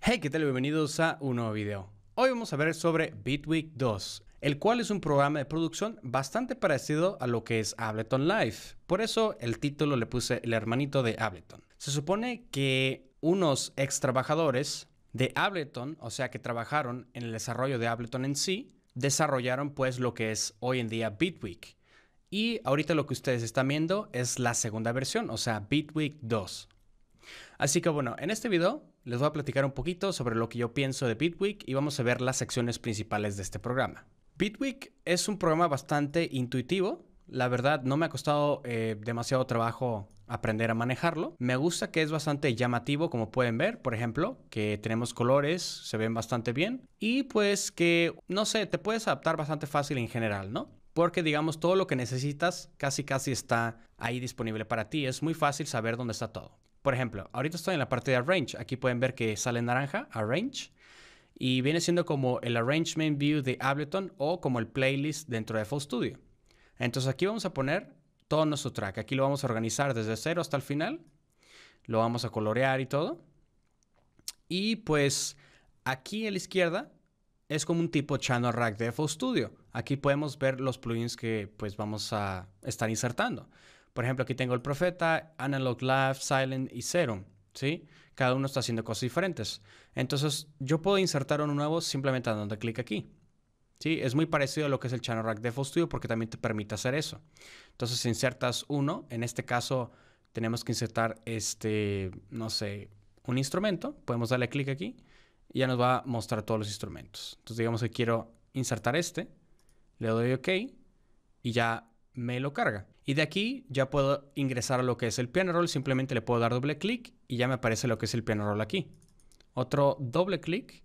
Hey, ¿qué tal? Bienvenidos a un nuevo video. Hoy vamos a ver sobre Bitwig 2, el cual es un programa de producción bastante parecido a lo que es Ableton Live. Por eso el título le puse el hermanito de Ableton. Se supone que unos ex trabajadores de Ableton, o sea que trabajaron en el desarrollo de Ableton en sí, desarrollaron pues lo que es hoy en día Bitweek. Y ahorita lo que ustedes están viendo es la segunda versión, o sea, Bitwig 2. Así que bueno, en este video les voy a platicar un poquito sobre lo que yo pienso de Bitwig y vamos a ver las secciones principales de este programa. Bitwig es un programa bastante intuitivo. La verdad, no me ha costado eh, demasiado trabajo aprender a manejarlo. Me gusta que es bastante llamativo, como pueden ver, por ejemplo, que tenemos colores, se ven bastante bien. Y pues que, no sé, te puedes adaptar bastante fácil en general, ¿no? porque digamos todo lo que necesitas casi casi está ahí disponible para ti. Es muy fácil saber dónde está todo. Por ejemplo, ahorita estoy en la parte de Arrange. Aquí pueden ver que sale en naranja, Arrange. Y viene siendo como el Arrangement View de Ableton o como el playlist dentro de FL Studio. Entonces aquí vamos a poner todo nuestro track. Aquí lo vamos a organizar desde cero hasta el final. Lo vamos a colorear y todo. Y pues aquí a la izquierda es como un tipo channel rack de FL Studio. Aquí podemos ver los plugins que pues vamos a estar insertando. Por ejemplo, aquí tengo el Profeta, Analog Live, Silent y Zero. ¿sí? Cada uno está haciendo cosas diferentes. Entonces, yo puedo insertar uno nuevo simplemente dando clic aquí. ¿Sí? Es muy parecido a lo que es el Channel Rack Default Studio porque también te permite hacer eso. Entonces, si insertas uno, en este caso tenemos que insertar este, no sé, un instrumento. Podemos darle clic aquí y ya nos va a mostrar todos los instrumentos. Entonces, digamos que quiero insertar este, le doy OK y ya me lo carga. Y de aquí ya puedo ingresar a lo que es el piano roll. Simplemente le puedo dar doble clic y ya me aparece lo que es el piano roll aquí. Otro doble clic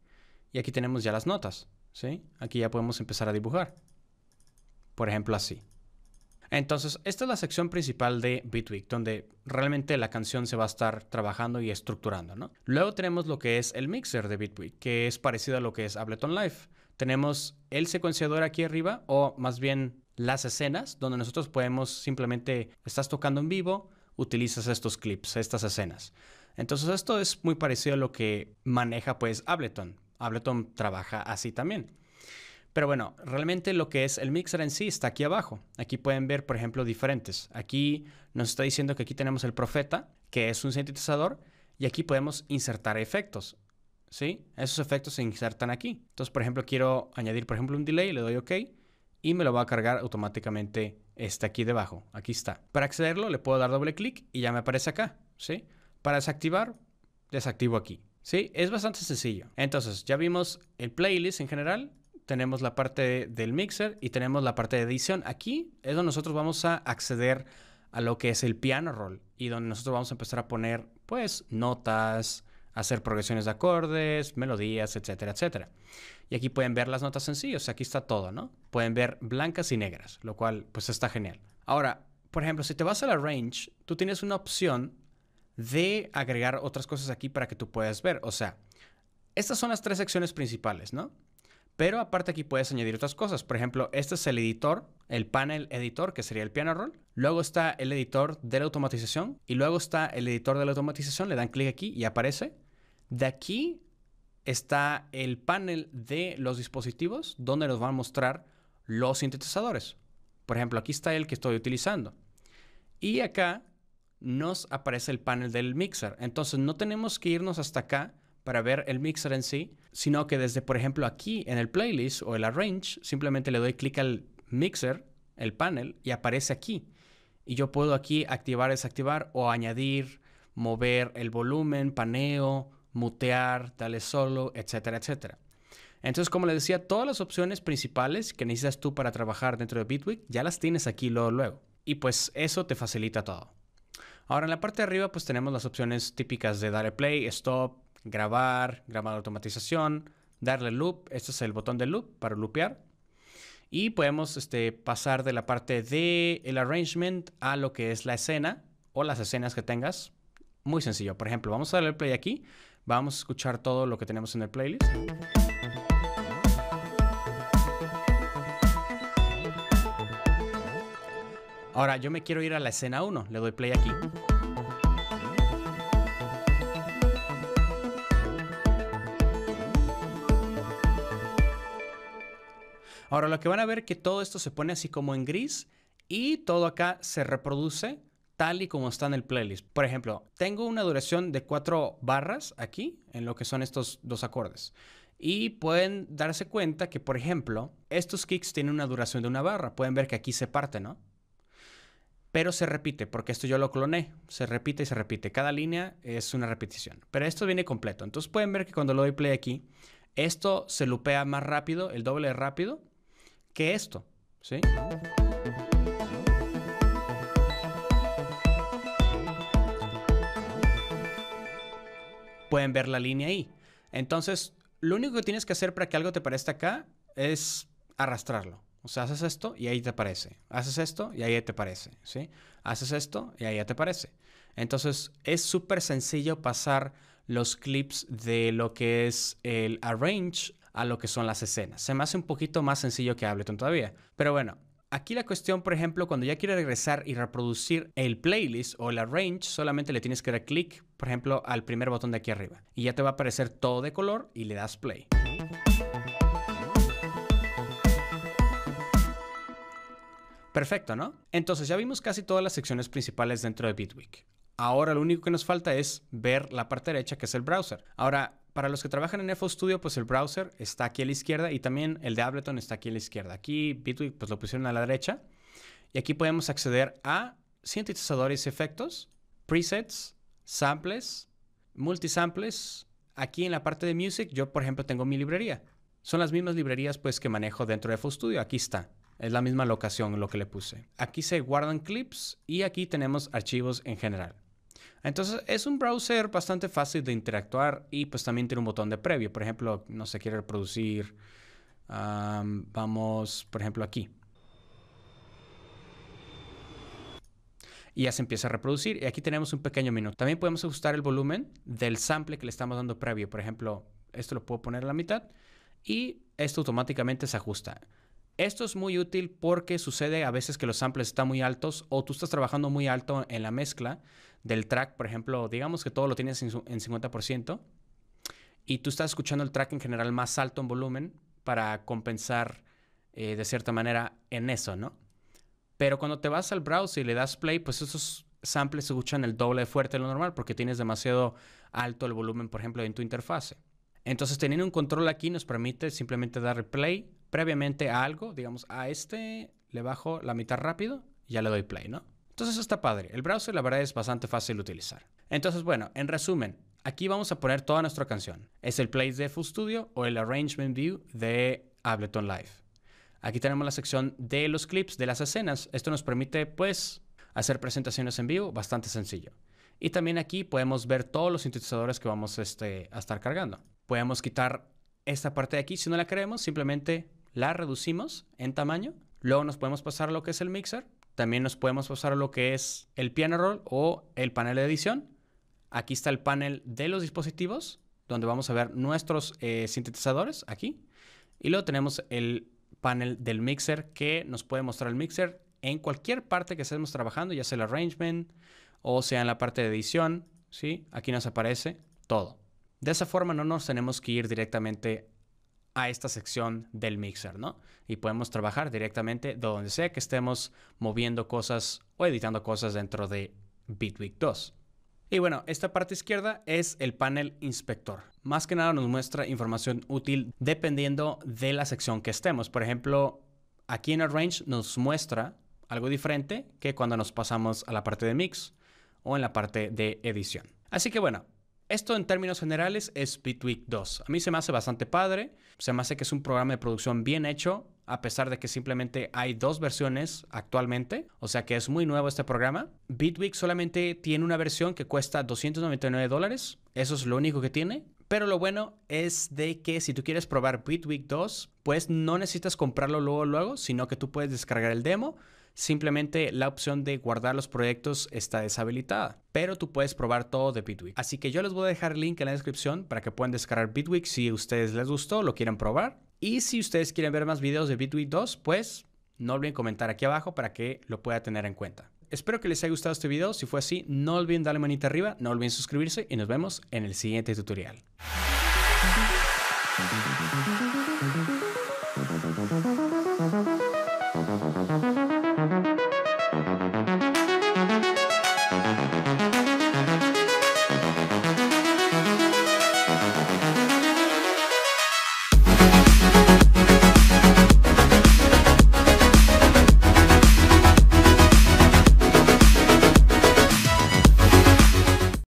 y aquí tenemos ya las notas. ¿sí? Aquí ya podemos empezar a dibujar. Por ejemplo, así. Entonces, esta es la sección principal de Bitwig, donde realmente la canción se va a estar trabajando y estructurando, Luego tenemos lo que es el mixer de Bitwig, que es parecido a lo que es Ableton Live. Tenemos el secuenciador aquí arriba, o más bien las escenas donde nosotros podemos simplemente, estás tocando en vivo, utilizas estos clips, estas escenas. Entonces esto es muy parecido a lo que maneja pues Ableton. Ableton trabaja así también. Pero bueno, realmente lo que es el mixer en sí está aquí abajo. Aquí pueden ver, por ejemplo, diferentes. Aquí nos está diciendo que aquí tenemos el Profeta, que es un sintetizador, y aquí podemos insertar efectos. ¿Sí? Esos efectos se insertan aquí. Entonces, por ejemplo, quiero añadir, por ejemplo, un delay, le doy OK y me lo va a cargar automáticamente este aquí debajo. Aquí está. Para accederlo le puedo dar doble clic y ya me aparece acá, ¿sí? Para desactivar, desactivo aquí, ¿sí? Es bastante sencillo. Entonces, ya vimos el playlist en general, tenemos la parte del mixer y tenemos la parte de edición. Aquí es donde nosotros vamos a acceder a lo que es el piano roll y donde nosotros vamos a empezar a poner, pues, notas, hacer progresiones de acordes, melodías, etcétera, etcétera. Y aquí pueden ver las notas sencillas, aquí está todo, ¿no? Pueden ver blancas y negras, lo cual pues está genial. Ahora, por ejemplo, si te vas a la range, tú tienes una opción de agregar otras cosas aquí para que tú puedas ver. O sea, estas son las tres secciones principales, ¿no? Pero aparte aquí puedes añadir otras cosas. Por ejemplo, este es el editor, el panel editor, que sería el piano roll. Luego está el editor de la automatización. Y luego está el editor de la automatización. Le dan clic aquí y aparece. De aquí está el panel de los dispositivos donde nos va a mostrar los sintetizadores. Por ejemplo, aquí está el que estoy utilizando. Y acá nos aparece el panel del mixer. Entonces no tenemos que irnos hasta acá para ver el mixer en sí, sino que desde, por ejemplo, aquí en el playlist o el arrange, simplemente le doy clic al mixer, el panel, y aparece aquí. Y yo puedo aquí activar, desactivar o añadir, mover el volumen, paneo, mutear, darle solo, etcétera, etcétera. Entonces, como les decía, todas las opciones principales que necesitas tú para trabajar dentro de Bitwig ya las tienes aquí luego, luego. Y pues eso te facilita todo. Ahora en la parte de arriba pues tenemos las opciones típicas de darle play, stop, grabar, grabar automatización, darle loop, este es el botón de loop para loopear. Y podemos este, pasar de la parte de el arrangement a lo que es la escena o las escenas que tengas. Muy sencillo. Por ejemplo, vamos a darle play aquí Vamos a escuchar todo lo que tenemos en el playlist. Ahora yo me quiero ir a la escena 1, le doy play aquí. Ahora lo que van a ver que todo esto se pone así como en gris y todo acá se reproduce tal y como está en el playlist. Por ejemplo, tengo una duración de cuatro barras aquí, en lo que son estos dos acordes. Y pueden darse cuenta que, por ejemplo, estos kicks tienen una duración de una barra. Pueden ver que aquí se parte, ¿no? Pero se repite, porque esto yo lo cloné. Se repite y se repite. Cada línea es una repetición. Pero esto viene completo. Entonces pueden ver que cuando lo doy play aquí, esto se lupea más rápido, el doble rápido, que esto. ¿Sí? pueden ver la línea ahí. Entonces, lo único que tienes que hacer para que algo te parezca acá es arrastrarlo. O sea, haces esto y ahí te aparece. Haces esto y ahí te aparece. ¿sí? Haces esto y ahí ya te aparece. Entonces, es súper sencillo pasar los clips de lo que es el arrange a lo que son las escenas. Se me hace un poquito más sencillo que Ableton todavía. Pero bueno, Aquí la cuestión, por ejemplo, cuando ya quieres regresar y reproducir el playlist o la range, solamente le tienes que dar clic, por ejemplo, al primer botón de aquí arriba. Y ya te va a aparecer todo de color y le das play. Perfecto, ¿no? Entonces ya vimos casi todas las secciones principales dentro de Bitwig. Ahora lo único que nos falta es ver la parte derecha que es el browser. Ahora, para los que trabajan en FL Studio, pues el browser está aquí a la izquierda y también el de Ableton está aquí a la izquierda. Aquí Bitwig pues lo pusieron a la derecha y aquí podemos acceder a sintetizadores y efectos, presets, samples, multisamples. Aquí en la parte de music yo por ejemplo tengo mi librería. Son las mismas librerías pues que manejo dentro de FL Studio. Aquí está. Es la misma locación lo que le puse. Aquí se guardan clips y aquí tenemos archivos en general. Entonces es un browser bastante fácil de interactuar y pues también tiene un botón de previo. Por ejemplo, no se quiere reproducir. vamos, por ejemplo, aquí. y ya se empieza a reproducir. Y aquí tenemos un pequeño menú. También podemos ajustar el volumen del sample que le estamos dando previo. Por ejemplo, esto lo puedo poner a la mitad y esto automáticamente se ajusta. Esto es muy útil porque sucede a veces que los samples están muy altos o tú estás trabajando muy alto en la mezcla del track, por ejemplo, digamos que todo lo tienes en, 50% y tú estás escuchando el track en general más alto en volumen para compensar eh, de cierta manera en eso, ¿no? Pero cuando te vas al browser y le das play, pues esos samples se escuchan el doble de fuerte de lo normal porque tienes demasiado alto el volumen, por ejemplo, en tu interfase. Entonces, teniendo un control aquí nos permite simplemente dar play previamente a algo, digamos, a este le bajo la mitad rápido y ya le doy play, ¿no? Entonces está padre. El browser la verdad es bastante fácil de utilizar. Entonces bueno, en resumen, aquí vamos a poner toda nuestra canción. Es el Place de Full Studio o el Arrangement View de Ableton Live. Aquí tenemos la sección de los clips, de las escenas. Esto nos permite pues hacer presentaciones en vivo, bastante sencillo. Y también aquí podemos ver todos los sintetizadores que vamos este, a estar cargando. Podemos quitar esta parte de aquí si no la queremos, simplemente la reducimos en tamaño. Luego nos podemos pasar a lo que es el mixer también nos podemos pasar a lo que es el piano roll o el panel de edición. Aquí está el panel de los dispositivos, donde vamos a ver nuestros eh, sintetizadores aquí. Y luego tenemos el panel del mixer que nos puede mostrar el mixer en cualquier parte que estemos trabajando, ya sea el arrangement o sea en la parte de edición, ¿sí? Aquí nos aparece todo. De esa forma no nos tenemos que ir directamente a esta sección del mixer, ¿no? Y podemos trabajar directamente de donde sea que estemos moviendo cosas o editando cosas dentro de Bitwig 2. Y bueno, esta parte izquierda es el panel inspector. Más que nada nos muestra información útil dependiendo de la sección que estemos. Por ejemplo, aquí en Arrange nos muestra algo diferente que cuando nos pasamos a la parte de mix o en la parte de edición. Así que bueno, esto en términos generales es Bitwig 2. A mí se me hace bastante padre, se me hace que es un programa de producción bien hecho, a pesar de que simplemente hay dos versiones actualmente, o sea que es muy nuevo este programa. Bitwig solamente tiene una versión que cuesta 299 dólares, eso es lo único que tiene, pero lo bueno es de que si tú quieres probar Bitwig 2, pues no necesitas comprarlo luego luego, sino que tú puedes descargar el demo simplemente la opción de guardar los proyectos está deshabilitada. Pero tú puedes probar todo de Bitwig. Así que yo les voy a dejar el link en la descripción para que puedan descargar Bitwig si a ustedes les gustó, lo quieren probar. Y si ustedes quieren ver más videos de Bitwig 2, pues no olviden comentar aquí abajo para que lo pueda tener en cuenta. Espero que les haya gustado este video. Si fue así, no olviden darle manita arriba, no olviden suscribirse y nos vemos en el siguiente tutorial.